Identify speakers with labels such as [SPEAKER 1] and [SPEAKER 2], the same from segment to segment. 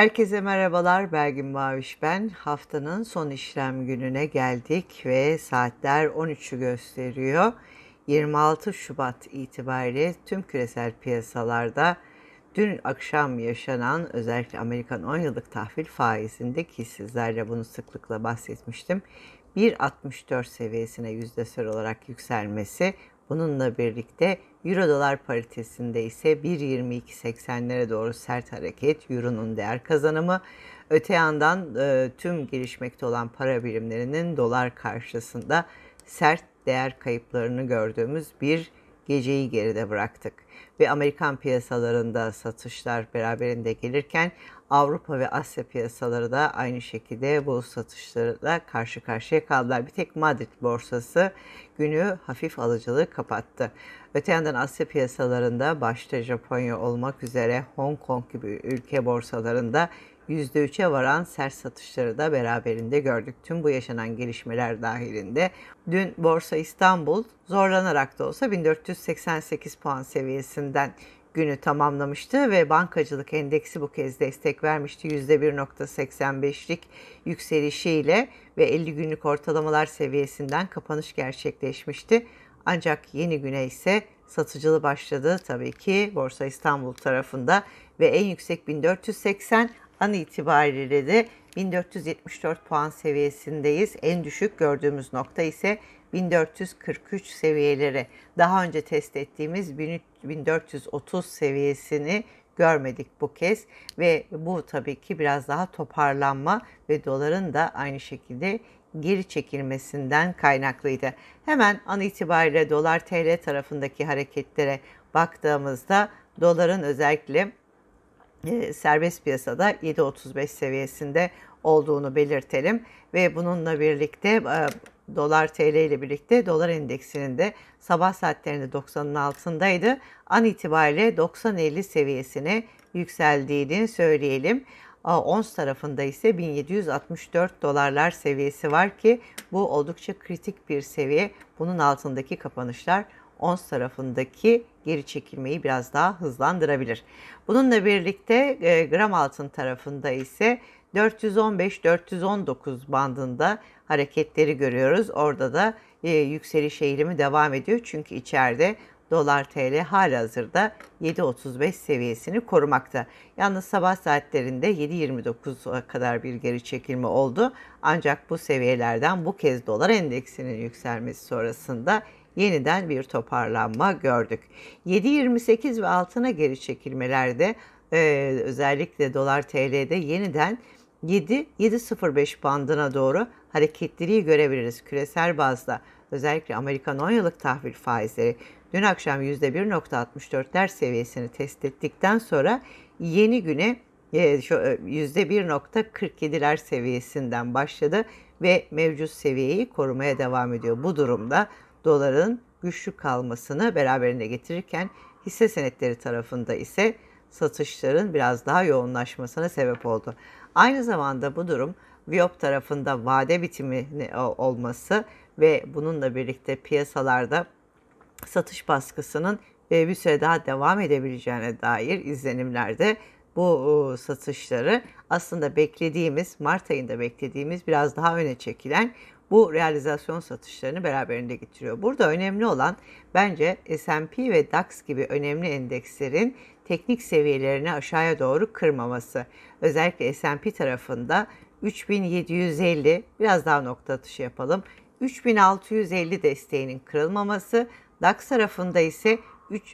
[SPEAKER 1] Herkese merhabalar, Belgin Maviş ben. Haftanın son işlem gününe geldik ve saatler 13'ü gösteriyor. 26 Şubat itibariyle tüm küresel piyasalarda dün akşam yaşanan özellikle Amerikan 10 yıllık tahvil faizinde ki sizlerle bunu sıklıkla bahsetmiştim. 1.64 seviyesine yüzdesel olarak yükselmesi Bununla birlikte Euro dolar paritesinde ise 1.22.80'lere doğru sert hareket, Euro'nun değer kazanımı. Öte yandan e, tüm gelişmekte olan para birimlerinin dolar karşısında sert değer kayıplarını gördüğümüz bir geceyi geride bıraktık ve Amerikan piyasalarında satışlar beraberinde gelirken Avrupa ve Asya piyasaları da aynı şekilde bu satışlarla karşı karşıya kaldılar. Bir tek Madrid borsası günü hafif alıcılığı kapattı. Öte yandan Asya piyasalarında başta Japonya olmak üzere Hong Kong gibi ülke borsalarında %3'e varan sert satışları da beraberinde gördük. Tüm bu yaşanan gelişmeler dahilinde dün Borsa İstanbul zorlanarak da olsa 1488 puan seviyesi seviyesinden günü tamamlamıştı ve bankacılık endeksi bu kez destek vermişti %1.85'lik yükselişiyle ve 50 günlük ortalamalar seviyesinden kapanış gerçekleşmişti. Ancak yeni güne ise satıcılı başladı tabii ki Borsa İstanbul tarafında ve en yüksek 1480 an itibariyle de 1474 puan seviyesindeyiz. En düşük gördüğümüz nokta ise 1443 seviyeleri daha önce test ettiğimiz 1430 seviyesini görmedik bu kez ve bu tabii ki biraz daha toparlanma ve doların da aynı şekilde geri çekilmesinden kaynaklıydı. Hemen an itibariyle dolar TL tarafındaki hareketlere baktığımızda doların özellikle e, serbest piyasada 7.35 seviyesinde olduğunu belirtelim ve bununla birlikte e, dolar TL ile birlikte dolar endeksinin de sabah saatlerinde 90'ın altındaydı. An itibariyle 90.50 seviyesine yükseldiğini söyleyelim. Ons tarafında ise 1764 dolarlar seviyesi var ki bu oldukça kritik bir seviye. Bunun altındaki kapanışlar ons tarafındaki geri çekilmeyi biraz daha hızlandırabilir. Bununla birlikte e, gram altın tarafında ise 415-419 bandında hareketleri görüyoruz. Orada da e, yükseliş eğilimi devam ediyor. Çünkü içeride dolar TL hazırda 7.35 seviyesini korumakta. Yalnız sabah saatlerinde 7.29'a kadar bir geri çekilme oldu. Ancak bu seviyelerden bu kez dolar endeksinin yükselmesi sonrasında yeniden bir toparlanma gördük. 7.28 ve altına geri çekilmelerde e, özellikle dolar TL'de yeniden 7-7.05 bandına doğru hareketliliği görebiliriz küresel bazda. Özellikle Amerikan 10 yıllık tahvil faizleri dün akşam %1.64'ler seviyesini test ettikten sonra yeni güne %1.47'ler e, e, seviyesinden başladı ve mevcut seviyeyi korumaya devam ediyor. Bu durumda doların güçlü kalmasını beraberinde getirirken hisse senetleri tarafında ise satışların biraz daha yoğunlaşmasına sebep oldu. Aynı zamanda bu durum Viop tarafında vade bitimi e, olması ve bununla birlikte piyasalarda satış baskısının e, bir süre daha devam edebileceğine dair izlenimlerde bu e, satışları aslında beklediğimiz Mart ayında beklediğimiz biraz daha öne çekilen bu realizasyon satışlarını beraberinde getiriyor. Burada önemli olan bence S&P ve DAX gibi önemli endekslerin teknik seviyelerini aşağıya doğru kırmaması. Özellikle S&P tarafında 3750 biraz daha nokta atışı yapalım. 3650 desteğinin kırılmaması, DAX tarafında ise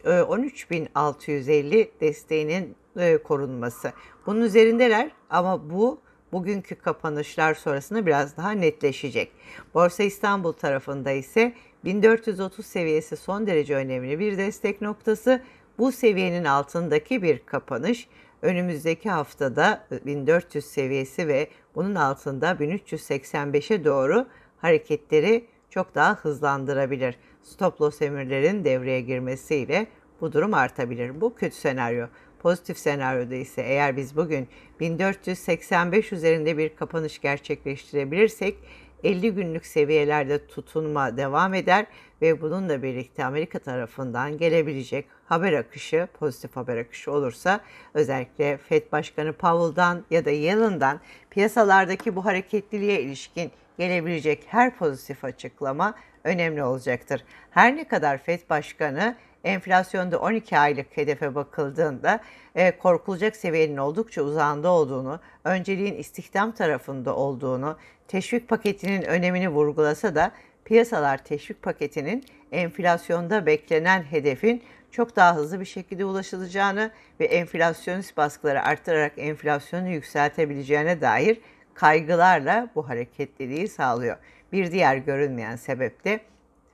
[SPEAKER 1] 13650 e, desteğinin e, korunması. Bunun üzerindeler ama bu bugünkü kapanışlar sonrasında biraz daha netleşecek. Borsa İstanbul tarafında ise 1430 seviyesi son derece önemli bir destek noktası. Bu seviyenin altındaki bir kapanış önümüzdeki haftada 1400 e, seviyesi ve bunun altında 1385'e doğru hareketleri çok daha hızlandırabilir. Stop loss emirlerin devreye girmesiyle bu durum artabilir. Bu kötü senaryo. Pozitif senaryoda ise eğer biz bugün 1485 üzerinde bir kapanış gerçekleştirebilirsek 50 günlük seviyelerde tutunma devam eder ve bununla birlikte Amerika tarafından gelebilecek haber akışı, pozitif haber akışı olursa özellikle Fed Başkanı Powell'dan ya da Yellen'dan piyasalardaki bu hareketliliğe ilişkin gelebilecek her pozitif açıklama önemli olacaktır. Her ne kadar Fed Başkanı enflasyonda 12 aylık hedefe bakıldığında e, korkulacak seviyenin oldukça uzağında olduğunu, önceliğin istihdam tarafında olduğunu, teşvik paketinin önemini vurgulasa da piyasalar teşvik paketinin enflasyonda beklenen hedefin çok daha hızlı bir şekilde ulaşılacağını ve enflasyonist baskıları artırarak enflasyonu yükseltebileceğine dair kaygılarla bu hareketliliği sağlıyor. Bir diğer görünmeyen sebep de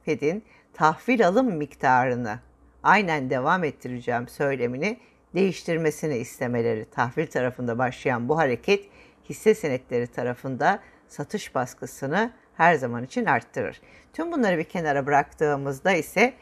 [SPEAKER 1] Fed'in tahvil alım miktarını aynen devam ettireceğim söylemini değiştirmesini istemeleri. Tahvil tarafında başlayan bu hareket hisse senetleri tarafında satış baskısını her zaman için arttırır. Tüm bunları bir kenara bıraktığımızda ise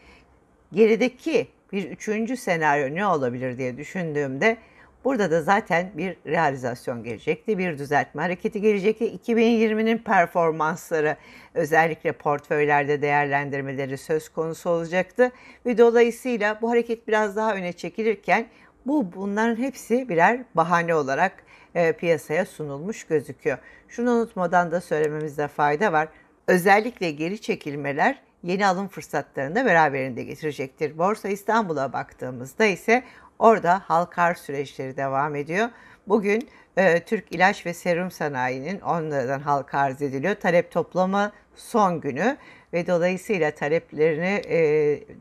[SPEAKER 1] gerideki bir üçüncü senaryo ne olabilir diye düşündüğümde burada da zaten bir realizasyon gelecekti, bir düzeltme hareketi gelecekti. 2020'nin performansları özellikle portföylerde değerlendirmeleri söz konusu olacaktı ve dolayısıyla bu hareket biraz daha öne çekilirken bu bunların hepsi birer bahane olarak e, piyasaya sunulmuş gözüküyor. Şunu unutmadan da söylememizde fayda var. Özellikle geri çekilmeler yeni alım fırsatlarını da beraberinde getirecektir. Borsa İstanbul'a baktığımızda ise orada halkar süreçleri devam ediyor. Bugün e, Türk İlaç ve Serum Sanayi'nin onlardan halka arz ediliyor. Talep toplama son günü ve dolayısıyla taleplerini e,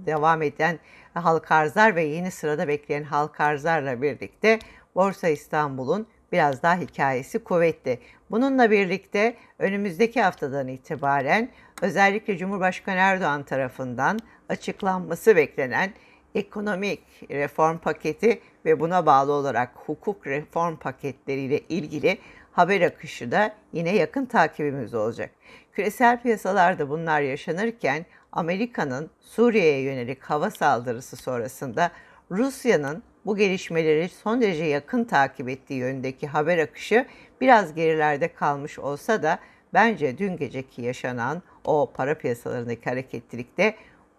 [SPEAKER 1] devam eden halka arzlar ve yeni sırada bekleyen halka arzlarla birlikte Borsa İstanbul'un biraz daha hikayesi kuvvetli. Bununla birlikte önümüzdeki haftadan itibaren özellikle Cumhurbaşkanı Erdoğan tarafından açıklanması beklenen ekonomik reform paketi ve buna bağlı olarak hukuk reform paketleriyle ilgili haber akışı da yine yakın takibimiz olacak. Küresel piyasalarda bunlar yaşanırken Amerika'nın Suriye'ye yönelik hava saldırısı sonrasında Rusya'nın bu gelişmeleri son derece yakın takip ettiği yönündeki haber akışı biraz gerilerde kalmış olsa da bence dün geceki yaşanan o para piyasalarındaki hareketlilikte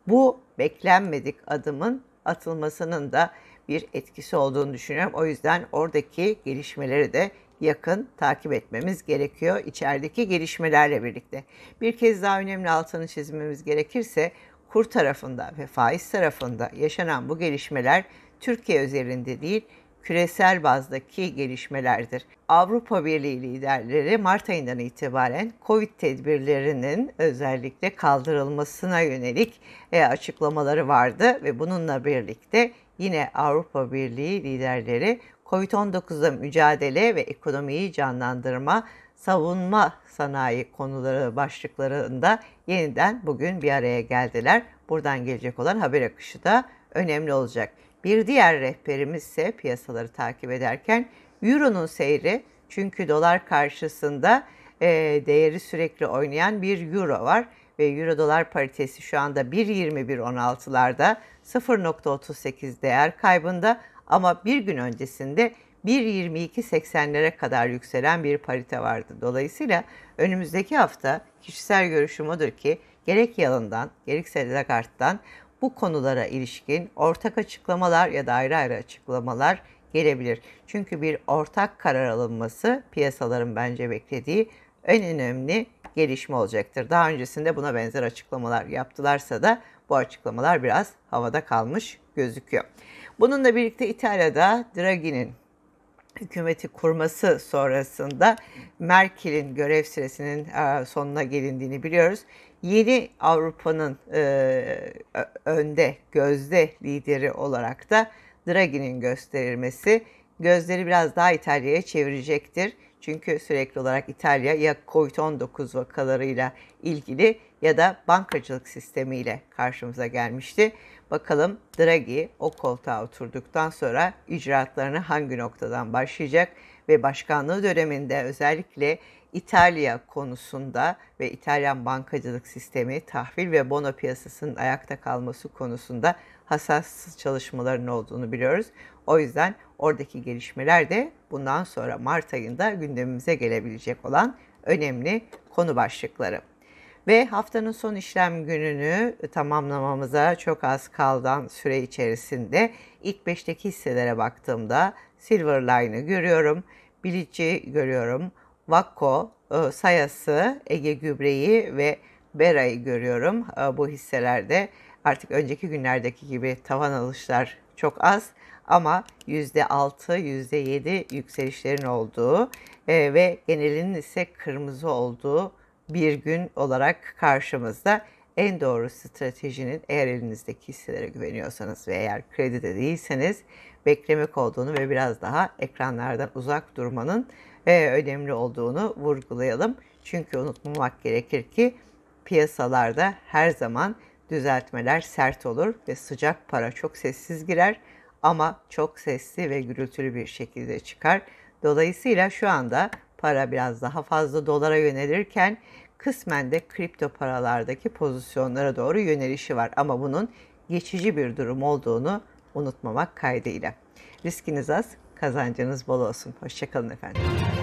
[SPEAKER 1] bu beklenmedik adımın atılmasının da bir etkisi olduğunu düşünüyorum. O yüzden oradaki gelişmeleri de yakın takip etmemiz gerekiyor içerideki gelişmelerle birlikte. Bir kez daha önemli altını çizmemiz gerekirse kur tarafında ve faiz tarafında yaşanan bu gelişmeler Türkiye üzerinde değil, küresel bazdaki gelişmelerdir. Avrupa Birliği liderleri Mart ayından itibaren Covid tedbirlerinin özellikle kaldırılmasına yönelik e, açıklamaları vardı ve bununla birlikte yine Avrupa Birliği liderleri Covid-19'da mücadele ve ekonomiyi canlandırma, savunma sanayi konuları başlıklarında yeniden bugün bir araya geldiler. Buradan gelecek olan haber akışı da önemli olacak. Bir diğer rehberimiz ise piyasaları takip ederken Euro'nun seyri çünkü dolar karşısında e, değeri sürekli oynayan bir Euro var ve Euro dolar paritesi şu anda 1.21.16'larda 0.38 değer kaybında ama bir gün öncesinde 1.22.80'lere kadar yükselen bir parite vardı. Dolayısıyla önümüzdeki hafta kişisel görüşüm odur ki gerek yalından gerekse lagarttan bu konulara ilişkin ortak açıklamalar ya da ayrı ayrı açıklamalar gelebilir. Çünkü bir ortak karar alınması piyasaların bence beklediği en önemli gelişme olacaktır. Daha öncesinde buna benzer açıklamalar yaptılarsa da bu açıklamalar biraz havada kalmış gözüküyor. Bununla birlikte İtalya'da Draghi'nin hükümeti kurması sonrasında Merkel'in görev süresinin e, sonuna gelindiğini biliyoruz yeni Avrupa'nın e, önde, gözde lideri olarak da Draghi'nin gösterilmesi gözleri biraz daha İtalya'ya çevirecektir. Çünkü sürekli olarak İtalya ya COVID-19 vakalarıyla ilgili ya da bankacılık sistemiyle karşımıza gelmişti. Bakalım Draghi o koltuğa oturduktan sonra icraatlarını hangi noktadan başlayacak ve başkanlığı döneminde özellikle İtalya konusunda ve İtalyan bankacılık sistemi, tahvil ve bono piyasasının ayakta kalması konusunda hassas çalışmaların olduğunu biliyoruz. O yüzden oradaki gelişmeler de bundan sonra Mart ayında gündemimize gelebilecek olan önemli konu başlıkları. Ve haftanın son işlem gününü tamamlamamıza çok az kaldan süre içerisinde ilk beşteki hisselere baktığımda Silverline'ı görüyorum. Bilic'i görüyorum. Vakko, e, Sayası, Ege Gübre'yi ve Bera'yı görüyorum. E, bu hisselerde artık önceki günlerdeki gibi tavan alışlar çok az ama %6, %7 yükselişlerin olduğu e, ve genelinin ise kırmızı olduğu bir gün olarak karşımızda en doğru stratejinin eğer elinizdeki hisselere güveniyorsanız ve eğer kredide değilseniz beklemek olduğunu ve biraz daha ekranlardan uzak durmanın e, önemli olduğunu vurgulayalım. Çünkü unutmamak gerekir ki piyasalarda her zaman düzeltmeler sert olur ve sıcak para çok sessiz girer ama çok sesli ve gürültülü bir şekilde çıkar. Dolayısıyla şu anda para biraz daha fazla dolara yönelirken kısmen de kripto paralardaki pozisyonlara doğru yönelişi var ama bunun geçici bir durum olduğunu unutmamak kaydıyla. Riskiniz az, kazancınız bol olsun. Hoşçakalın efendim.